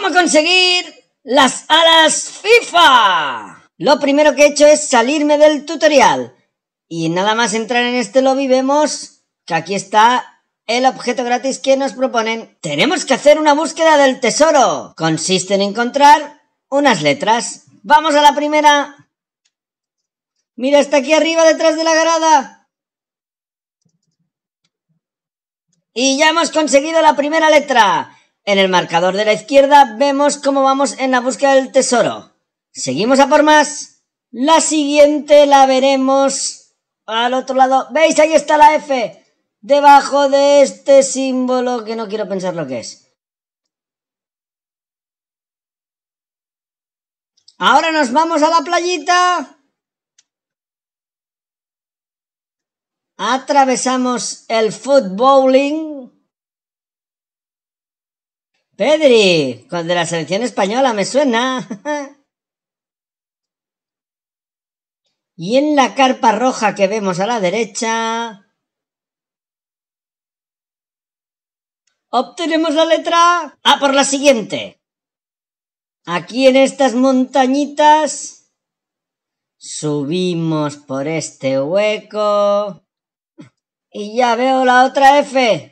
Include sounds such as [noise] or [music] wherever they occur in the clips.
¿Cómo conseguir las alas FIFA? Lo primero que he hecho es salirme del tutorial. Y nada más entrar en este lobby vemos que aquí está el objeto gratis que nos proponen. Tenemos que hacer una búsqueda del tesoro. Consiste en encontrar unas letras. Vamos a la primera. Mira, está aquí arriba detrás de la grada. Y ya hemos conseguido la primera letra. En el marcador de la izquierda vemos cómo vamos en la búsqueda del tesoro. Seguimos a por más. La siguiente la veremos al otro lado. ¿Veis? Ahí está la F. Debajo de este símbolo que no quiero pensar lo que es. Ahora nos vamos a la playita. Atravesamos el footballing Pedri, con de la selección española, me suena. [laughs] y en la carpa roja que vemos a la derecha... Obtenemos la letra A por la siguiente. Aquí en estas montañitas... Subimos por este hueco... Y ya veo la otra F.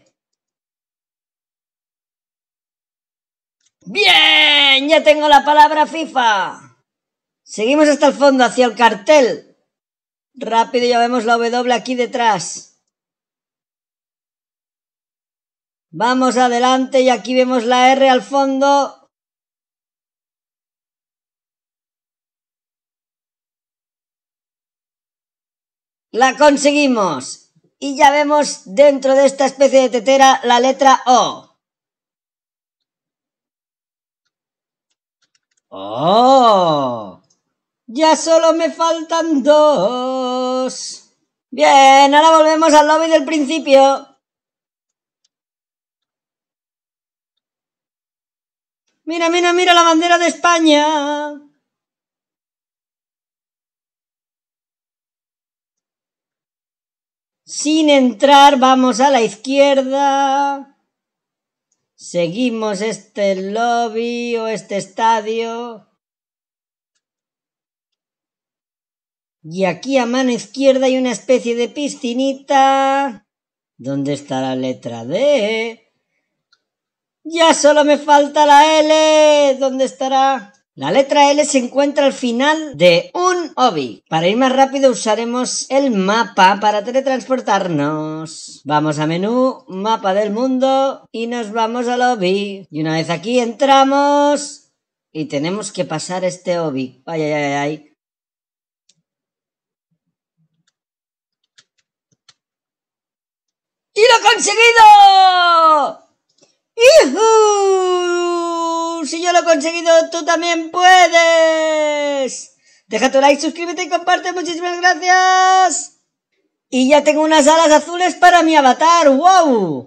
Bien, ya tengo la palabra FIFA. Seguimos hasta el fondo, hacia el cartel. Rápido, ya vemos la W aquí detrás. Vamos adelante y aquí vemos la R al fondo. La conseguimos. Y ya vemos dentro de esta especie de tetera la letra O. ¡Oh! Ya solo me faltan dos. Bien, ahora volvemos al lobby del principio. Mira, mira, mira la bandera de España. Sin entrar, vamos a la izquierda seguimos este lobby o este estadio. Y aquí a mano izquierda hay una especie de piscinita. ¿Dónde está la letra D? Ya solo me falta la L. ¿Dónde estará? La letra L se encuentra al final de un obi. Para ir más rápido usaremos el mapa para teletransportarnos. Vamos a menú, mapa del mundo y nos vamos al obi. Y una vez aquí entramos y tenemos que pasar este obi. Ay, ay, ay, ay. ¡Y lo he conseguido! ¡Yuhu! lo he conseguido, tú también puedes. Deja tu like, suscríbete y comparte. Muchísimas gracias. Y ya tengo unas alas azules para mi avatar. ¡Wow!